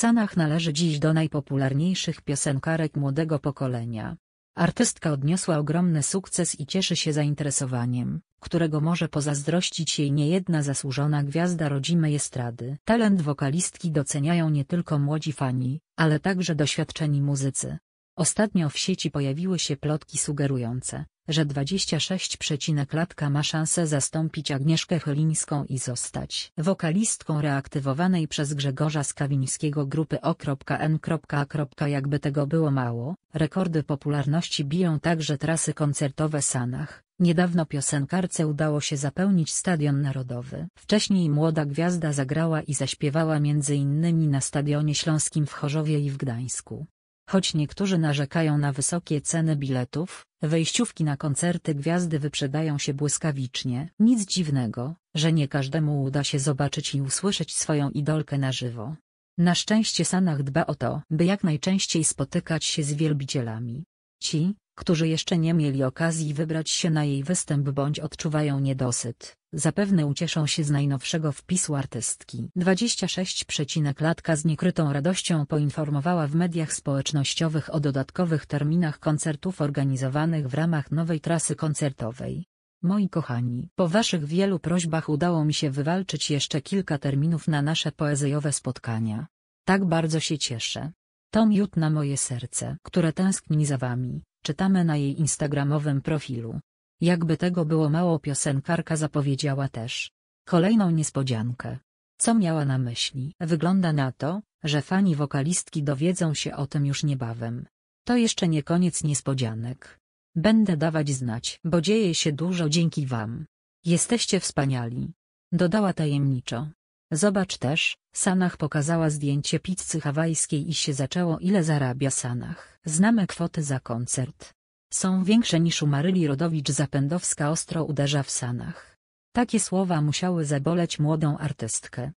Sanach należy dziś do najpopularniejszych piosenkarek młodego pokolenia. Artystka odniosła ogromny sukces i cieszy się zainteresowaniem, którego może pozazdrościć jej niejedna zasłużona gwiazda rodzimej estrady. Talent wokalistki doceniają nie tylko młodzi fani, ale także doświadczeni muzycy. Ostatnio w sieci pojawiły się plotki sugerujące, że 26, latka ma szansę zastąpić Agnieszkę Chylińską i zostać wokalistką reaktywowanej przez Grzegorza Skawińskiego grupy O.N.A. Jakby tego było mało, rekordy popularności biją także trasy koncertowe Sanach. Niedawno piosenkarce udało się zapełnić Stadion Narodowy. Wcześniej młoda gwiazda zagrała i zaśpiewała m.in. na Stadionie Śląskim w Chorzowie i w Gdańsku. Choć niektórzy narzekają na wysokie ceny biletów, wejściówki na koncerty gwiazdy wyprzedają się błyskawicznie. Nic dziwnego, że nie każdemu uda się zobaczyć i usłyszeć swoją idolkę na żywo. Na szczęście Sanach dba o to, by jak najczęściej spotykać się z wielbicielami. Ci, którzy jeszcze nie mieli okazji wybrać się na jej występ bądź odczuwają niedosyt, zapewne ucieszą się z najnowszego wpisu artystki. 26. Latka z niekrytą radością poinformowała w mediach społecznościowych o dodatkowych terminach koncertów organizowanych w ramach nowej trasy koncertowej. Moi kochani, po waszych wielu prośbach udało mi się wywalczyć jeszcze kilka terminów na nasze poezyjowe spotkania. Tak bardzo się cieszę. To miód na moje serce, które tęskni za wami, Czytamy na jej instagramowym profilu. Jakby tego było mało piosenkarka zapowiedziała też kolejną niespodziankę. Co miała na myśli? Wygląda na to, że fani wokalistki dowiedzą się o tym już niebawem. To jeszcze nie koniec niespodzianek. Będę dawać znać, bo dzieje się dużo dzięki wam. Jesteście wspaniali. Dodała tajemniczo. Zobacz też, Sanach pokazała zdjęcie pizzy hawajskiej i się zaczęło ile zarabia Sanach. Znamy kwoty za koncert. Są większe niż u Maryli Rodowicz-Zapędowska ostro uderza w Sanach. Takie słowa musiały zaboleć młodą artystkę.